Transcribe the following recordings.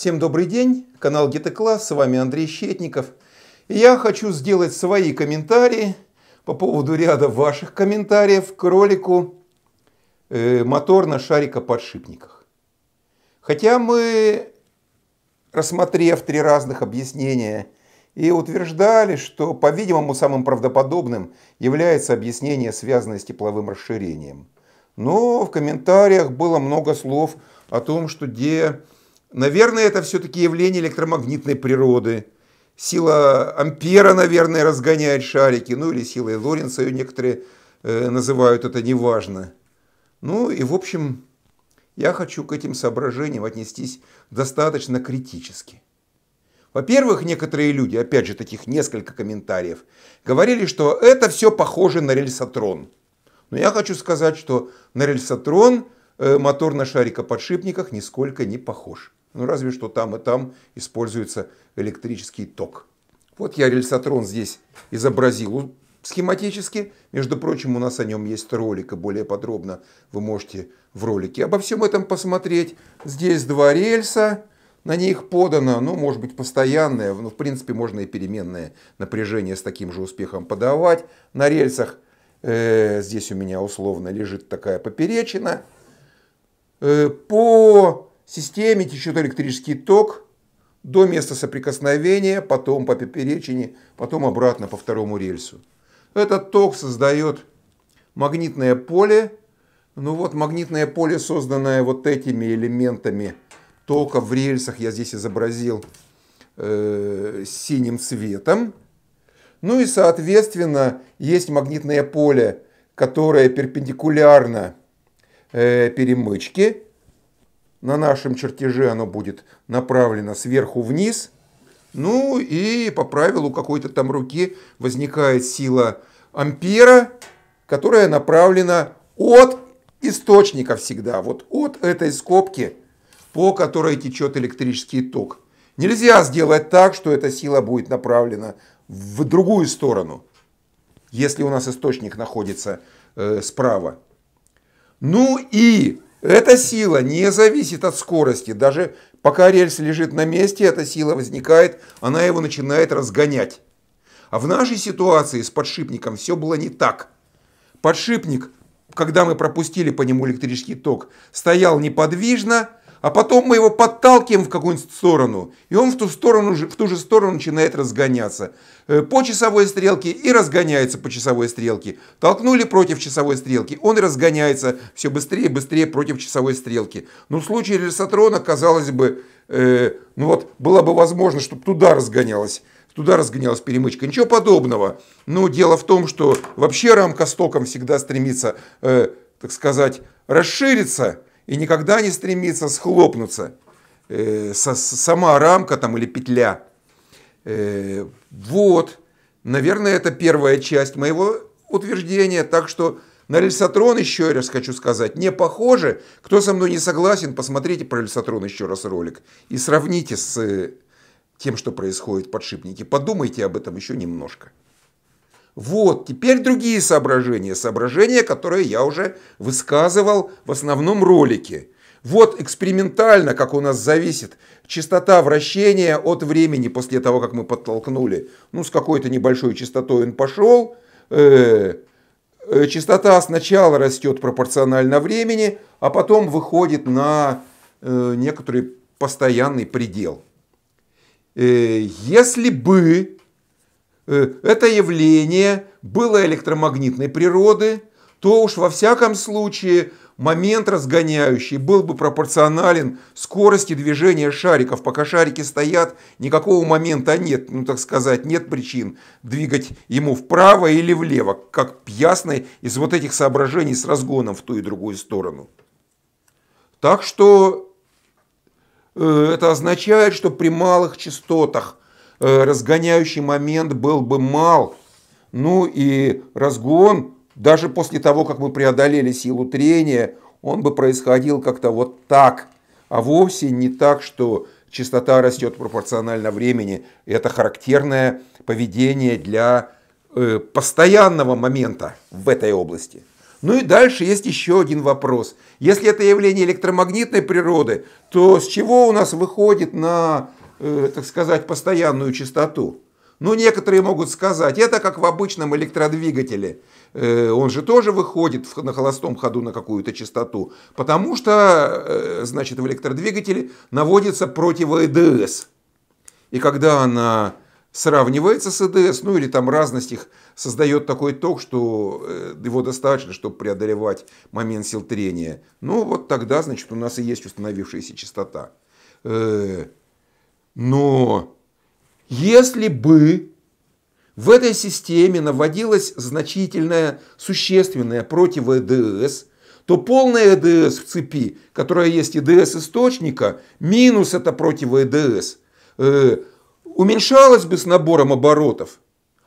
Всем добрый день, канал Гетекласс, с вами Андрей Щетников. И я хочу сделать свои комментарии по поводу ряда ваших комментариев к ролику э, «Мотор на шарикоподшипниках». Хотя мы, рассмотрев три разных объяснения, и утверждали, что, по-видимому, самым правдоподобным является объяснение, связанное с тепловым расширением. Но в комментариях было много слов о том, что где Наверное, это все-таки явление электромагнитной природы. Сила ампера, наверное, разгоняет шарики, ну или сила Лоренца ее некоторые э, называют, это неважно. Ну и в общем, я хочу к этим соображениям отнестись достаточно критически. Во-первых, некоторые люди, опять же, таких несколько комментариев, говорили, что это все похоже на рельсотрон. Но я хочу сказать, что на рельсотрон э, мотор на шарикоподшипниках нисколько не похож. Ну, разве что там и там используется электрический ток. Вот я рельсотрон здесь изобразил схематически. Между прочим, у нас о нем есть ролик, и более подробно вы можете в ролике обо всем этом посмотреть. Здесь два рельса, на них подано, ну, может быть, постоянное, ну, в принципе, можно и переменное напряжение с таким же успехом подавать. На рельсах э, здесь у меня условно лежит такая поперечина. Э, по системе течет электрический ток до места соприкосновения, потом по поперечине, потом обратно по второму рельсу. Этот ток создает магнитное поле. Ну вот магнитное поле, созданное вот этими элементами тока в рельсах, я здесь изобразил э, синим цветом. Ну и, соответственно, есть магнитное поле, которое перпендикулярно э, перемычке. На нашем чертеже оно будет направлено сверху вниз. Ну и по правилу какой-то там руки возникает сила ампера, которая направлена от источника всегда, вот от этой скобки, по которой течет электрический ток. Нельзя сделать так, что эта сила будет направлена в другую сторону, если у нас источник находится э, справа. Ну и эта сила не зависит от скорости. Даже пока рельс лежит на месте, эта сила возникает, она его начинает разгонять. А в нашей ситуации с подшипником все было не так. Подшипник, когда мы пропустили по нему электрический ток, стоял неподвижно, а потом мы его подталкиваем в какую-нибудь сторону, и он в ту, сторону, в ту же сторону начинает разгоняться. Э, по часовой стрелке и разгоняется по часовой стрелке. Толкнули против часовой стрелки, он разгоняется все быстрее и быстрее против часовой стрелки. Но ну, в случае рельсотрона, казалось бы, э, ну вот, была бы возможность, чтобы туда разгонялась туда разгонялась перемычка. Ничего подобного. Но ну, дело в том, что вообще рамка стоком всегда стремится, э, так сказать, расшириться, и никогда не стремится схлопнуться э, со, сама рамка там или петля. Э, вот, наверное, это первая часть моего утверждения, так что на рельсотрон еще раз хочу сказать, не похоже. Кто со мной не согласен, посмотрите про рельсотрон еще раз ролик и сравните с э, тем, что происходит в подшипнике. Подумайте об этом еще немножко. Вот, теперь другие соображения, соображения, которые я уже высказывал в основном ролике. Вот экспериментально, как у нас зависит частота вращения от времени после того, как мы подтолкнули. Ну, с какой-то небольшой частотой он пошел. Э -э, частота сначала растет пропорционально времени, а потом выходит на э некоторый постоянный предел. Э, если бы Э, это явление было электромагнитной природы, то уж во всяком случае момент разгоняющий был бы пропорционален скорости движения шариков. Пока шарики стоят, никакого момента нет, ну так сказать, нет причин двигать ему вправо или влево, как ясно из вот этих соображений с разгоном в ту и другую сторону. Так что э, это означает, что при малых частотах Э, разгоняющий момент был бы мал. Ну и разгон, даже после того, как мы преодолели силу трения, он бы происходил как-то вот так, а вовсе не так, что частота растет пропорционально времени. Это характерное поведение для э, постоянного момента в этой области. Ну и дальше есть еще один вопрос. Если это явление электромагнитной природы, то с чего у нас выходит на Э, так сказать, постоянную частоту. Но ну, некоторые могут сказать, это как в обычном электродвигателе. Э, он же тоже выходит на холостом ходу на какую-то частоту, потому что, э, значит, в электродвигателе наводится противоЭДС. И когда она сравнивается с ЭДС, ну или там разность их создает такой ток, что его достаточно, чтобы преодолевать момент сил трения. Ну вот тогда, значит, у нас и есть установившаяся частота. Но если бы в этой системе наводилась значительная, существенная противоЭДС, то полная ЭДС в цепи, которая есть ЭДС источника, минус это противоЭДС, э, уменьшалась бы с набором оборотов,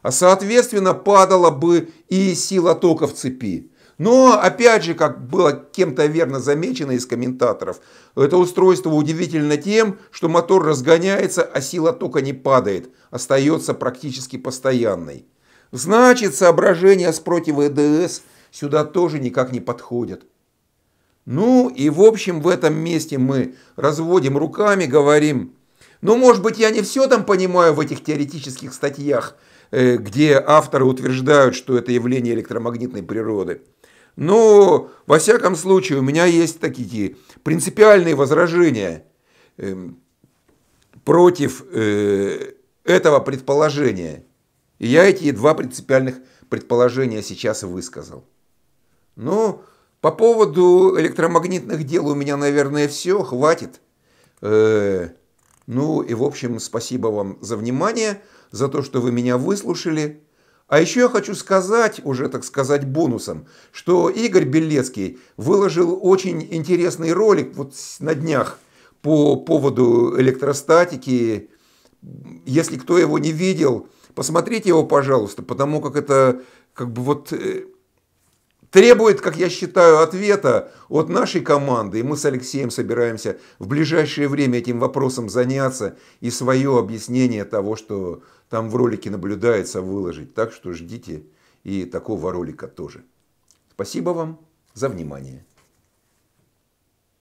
а соответственно падала бы и сила тока в цепи. Но, опять же, как было кем-то верно замечено из комментаторов, это устройство удивительно тем, что мотор разгоняется, а сила тока не падает, остается практически постоянной. Значит, соображения с против-ЭДС сюда тоже никак не подходят. Ну и в общем в этом месте мы разводим руками, говорим, ну может быть я не все там понимаю в этих теоретических статьях, э, где авторы утверждают, что это явление электромагнитной природы. Но, ну, во всяком случае, у меня есть такие принципиальные возражения эм, против э, этого предположения. И я эти два принципиальных предположения сейчас высказал. Ну, по поводу электромагнитных дел у меня, наверное, все, хватит. Э, ну и, в общем, спасибо вам за внимание, за то, что вы меня выслушали. А еще я хочу сказать, уже так сказать бонусом, что Игорь Белецкий выложил очень интересный ролик вот на днях по поводу электростатики. Если кто его не видел, посмотрите его, пожалуйста, потому как это как бы вот э, требует, как я считаю, ответа от нашей команды. И мы с Алексеем собираемся в ближайшее время этим вопросом заняться и свое объяснение того, что там в ролике наблюдается, выложить. Так что ждите и такого ролика тоже. Спасибо вам за внимание.